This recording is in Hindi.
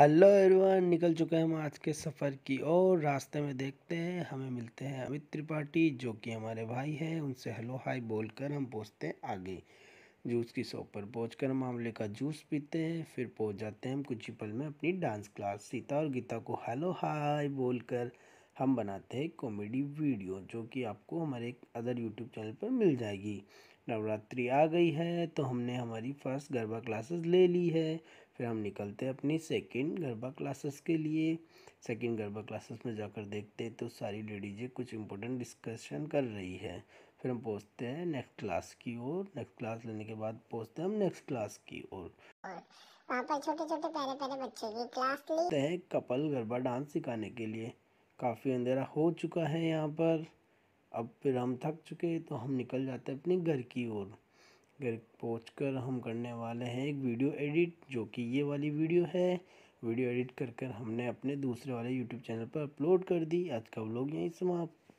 हेलो एवरीवन निकल चुके हैं हम आज के सफ़र की और रास्ते में देखते हैं हमें मिलते हैं अमित त्रिपाठी जो कि हमारे भाई हैं उनसे हेलो हाय बोलकर हम पहुँचते हैं आगे जूस की शॉप पर पहुँच कर मामले का जूस पीते हैं फिर पहुँच जाते हैं हम कुचिपल में अपनी डांस क्लास सीता और गीता को हेलो हाय कर हम बनाते हैं कॉमेडी वीडियो जो कि आपको हमारे एक अदर यूट्यूब चैनल पर मिल जाएगी नवरात्रि आ गई है तो हमने हमारी फर्स्ट गरबा क्लासेस ले ली है फिर हम निकलते हैं अपनी सेकंड गरबा क्लासेस के लिए सेकंड गरबा क्लासेस में जाकर देखते हैं तो सारी लेडीजें कुछ इंपॉर्टेंट डिस्कशन कर रही है फिर हम पहुँचते हैं नेक्स्ट क्लास की ओर नेक्स्ट क्लास लेने के बाद पहुँचते हैं हम नेक्स्ट क्लास की ओर छोटे छोटे बच्चे की क्लास है कपल गरबा डांस सिखाने के लिए काफ़ी अंधेरा हो चुका है यहाँ पर अब फिर हम थक चुके तो हम निकल जाते हैं अपने घर की ओर घर कर हम करने वाले हैं एक वीडियो एडिट जो कि ये वाली वीडियो है वीडियो एडिट कर कर हमने अपने दूसरे वाले यूट्यूब चैनल पर अपलोड कर दी आज का व्लॉग यहीं समाप्त